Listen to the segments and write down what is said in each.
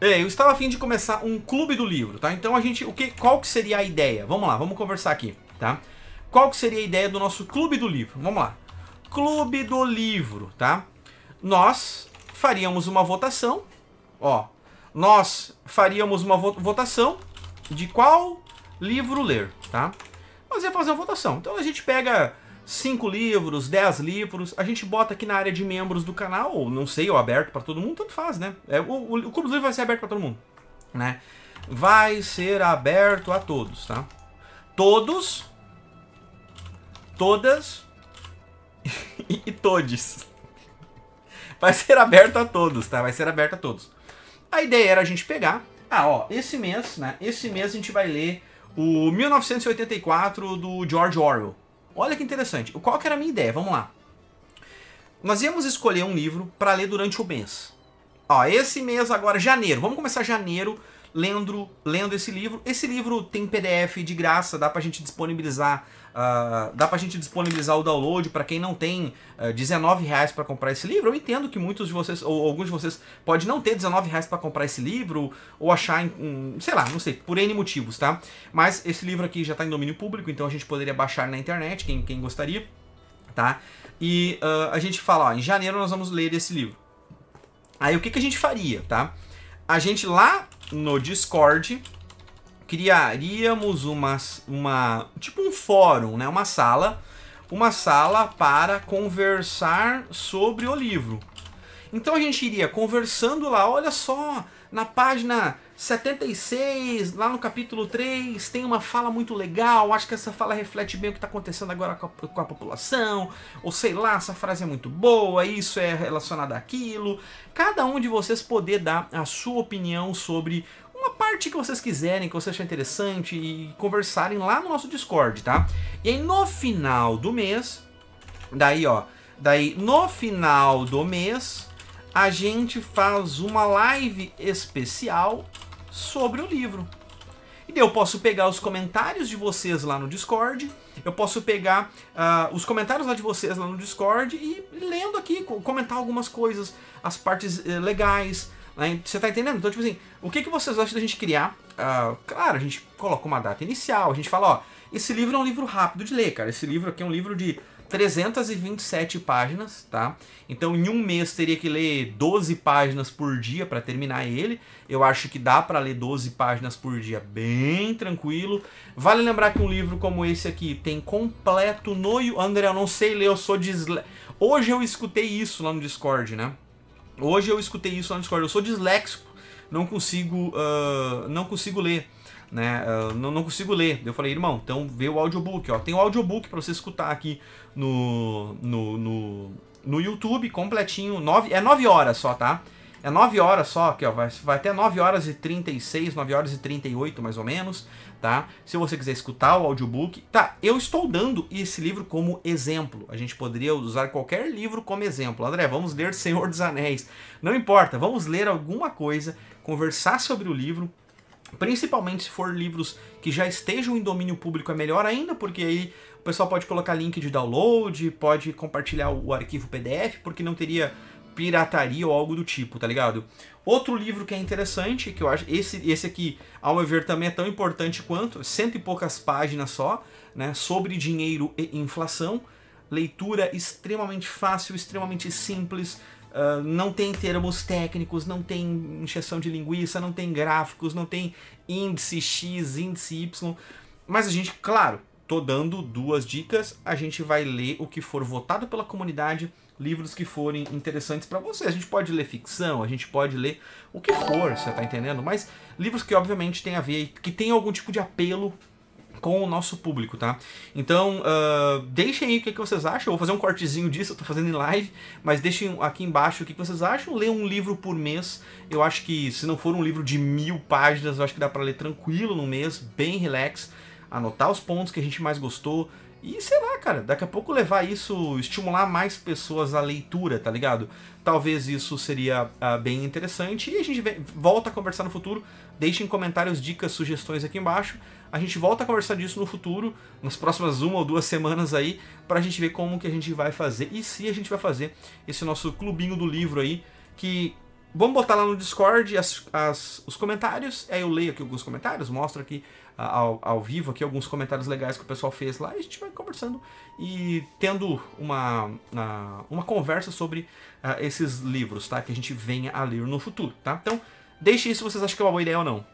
É, eu estava a fim de começar um clube do livro, tá? Então a gente, o que, qual que seria a ideia? Vamos lá, vamos conversar aqui, tá? Qual que seria a ideia do nosso clube do livro? Vamos lá. Clube do livro, tá? Nós faríamos uma votação, ó. Nós faríamos uma votação de qual livro ler, tá? Nós ia fazer uma votação. Então a gente pega 5 livros, 10 livros, a gente bota aqui na área de membros do canal, ou não sei, ou aberto para todo mundo, tanto faz, né? É, o, o, o Clube dos Livros vai ser aberto para todo mundo, né? Vai ser aberto a todos, tá? Todos, todas e, e todes. Vai ser aberto a todos, tá? Vai ser aberto a todos. A ideia era a gente pegar, ah, ó, esse mês, né? Esse mês a gente vai ler o 1984 do George Orwell, Olha que interessante. Qual que era a minha ideia? Vamos lá. Nós íamos escolher um livro para ler durante o mês. Ó, esse mês agora, janeiro. Vamos começar janeiro lendo, lendo esse livro. Esse livro tem PDF de graça, dá pra gente disponibilizar. Uh, dá pra gente disponibilizar o download para quem não tem uh, reais para comprar esse livro. Eu entendo que muitos de vocês, ou alguns de vocês, pode não ter R$19,00 reais para comprar esse livro, ou achar, em, um, sei lá, não sei, por N motivos, tá? Mas esse livro aqui já tá em domínio público, então a gente poderia baixar na internet, quem, quem gostaria, tá? E uh, a gente fala, ó, em janeiro nós vamos ler esse livro. Aí o que, que a gente faria, tá? A gente lá no Discord, criaríamos uma, uma tipo um fórum, né? Uma sala, uma sala para conversar sobre o livro. Então a gente iria conversando lá, olha só, na página 76, lá no capítulo 3, tem uma fala muito legal. Acho que essa fala reflete bem o que está acontecendo agora com a, com a, população. Ou sei lá, essa frase é muito boa, isso é relacionado àquilo. Cada um de vocês poder dar a sua opinião sobre uma parte que vocês quiserem, que vocês acham interessante e conversarem lá no nosso Discord, tá? E aí no final do mês, daí ó, daí no final do mês a gente faz uma live especial sobre o livro. E daí eu posso pegar os comentários de vocês lá no Discord, eu posso pegar uh, os comentários lá de vocês lá no Discord e lendo aqui, comentar algumas coisas, as partes uh, legais, né? você tá entendendo? Então, tipo assim, o que, que vocês acham da gente criar? Uh, claro, a gente coloca uma data inicial, a gente fala, ó, esse livro é um livro rápido de ler, cara, esse livro aqui é um livro de 327 páginas, tá? Então em um mês teria que ler 12 páginas por dia para terminar ele. Eu acho que dá para ler 12 páginas por dia bem tranquilo. Vale lembrar que um livro como esse aqui tem completo no André, eu não sei ler, eu sou disle... Hoje eu escutei isso lá no Discord, né? Hoje eu escutei isso lá no Discord. Eu sou disléxico, não consigo, uh, não consigo ler né? Ah, não consigo ler. Eu falei, irmão, então vê o audiobook, ó. Tem o audiobook para você escutar aqui no, no, no, no, YouTube, completinho. Nove, é 9 horas só, tá? É 9 horas só, aqui, ó. Vai, vai até 9 horas e 36, 9 horas e 38, mais ou menos, tá? Se você quiser escutar o audiobook. Tá, eu estou dando esse livro como exemplo. A gente poderia usar qualquer livro como exemplo. André, vamos ler Senhor dos Anéis. Não importa, vamos ler alguma coisa, conversar sobre o livro Principalmente se for livros que já estejam em domínio público, é melhor ainda, porque aí o pessoal pode colocar link de download, pode compartilhar o arquivo PDF, porque não teria pirataria ou algo do tipo, tá ligado? Outro livro que é interessante, que eu acho, esse, esse aqui, ao meu ver, também é tão importante quanto, cento e poucas páginas só, né, sobre dinheiro e inflação, leitura extremamente fácil, extremamente simples. Uh, não tem termos técnicos, não tem injeção de linguiça, não tem gráficos, não tem índice X, índice Y. Mas a gente, claro, tô dando duas dicas. A gente vai ler o que for votado pela comunidade, livros que forem interessantes para você. A gente pode ler ficção, a gente pode ler o que for, você tá entendendo? Mas livros que obviamente tem a ver, que tem algum tipo de apelo com o nosso público, tá? Então, uh, deixem aí o que, é que vocês acham. Eu vou fazer um cortezinho disso, eu tô fazendo em live, mas deixem aqui embaixo o que, é que vocês acham. Ler um livro por mês. Eu acho que, se não for um livro de mil páginas, eu acho que dá para ler tranquilo no mês, bem relax. Anotar os pontos que a gente mais gostou. E sei lá, cara, daqui a pouco levar isso, estimular mais pessoas à leitura, tá ligado? Talvez isso seria uh, bem interessante. E a gente volta a conversar no futuro. Deixem comentários, dicas, sugestões aqui embaixo. A gente volta a conversar disso no futuro, nas próximas uma ou duas semanas aí, pra gente ver como que a gente vai fazer e se a gente vai fazer esse nosso clubinho do livro aí, que vamos botar lá no Discord as, as, os comentários, aí eu leio aqui alguns comentários, mostro aqui ao, ao vivo aqui alguns comentários legais que o pessoal fez lá, e a gente vai conversando e tendo uma, uma, uma conversa sobre uh, esses livros, tá? Que a gente venha a ler no futuro, tá? Então, deixe isso se vocês acham que é uma boa ideia ou não.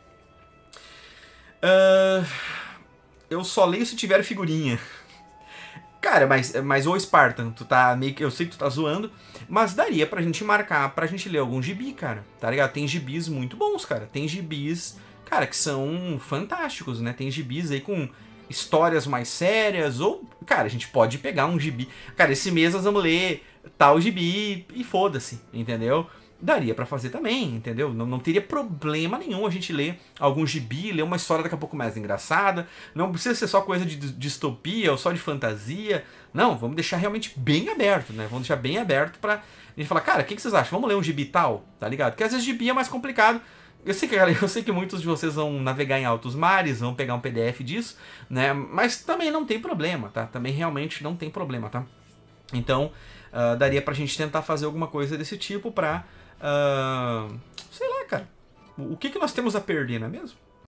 Uh, eu só leio se tiver figurinha. Cara, mas, mas o Spartan, tu tá meio que. Eu sei que tu tá zoando, mas daria pra gente marcar, pra gente ler algum gibi, cara. Tá ligado? Tem gibis muito bons, cara. Tem gibis, cara, que são fantásticos, né? Tem gibis aí com histórias mais sérias, ou. Cara, a gente pode pegar um gibi. Cara, esse mês nós vamos ler tal gibi e foda-se, entendeu? daria para fazer também, entendeu? Não, não, teria problema nenhum a gente ler algum gibi, ler uma história daqui a pouco mais engraçada. Não precisa ser só coisa de distopia ou só de fantasia. Não, vamos deixar realmente bem aberto, né? Vamos deixar bem aberto pra gente falar, cara, o que, que, vocês acham? Vamos ler um gibi tal, tá ligado? Porque às vezes gibi é mais complicado. Eu sei, que, eu sei que muitos de vocês vão navegar em altos mares, vão pegar um PDF disso, né? Mas também não tem problema, tá? Também realmente não tem problema, tá? Então, uh, daria pra gente tentar fazer alguma coisa desse tipo pra Uh, sei lá, cara. O que, que nós temos a perder, não é mesmo?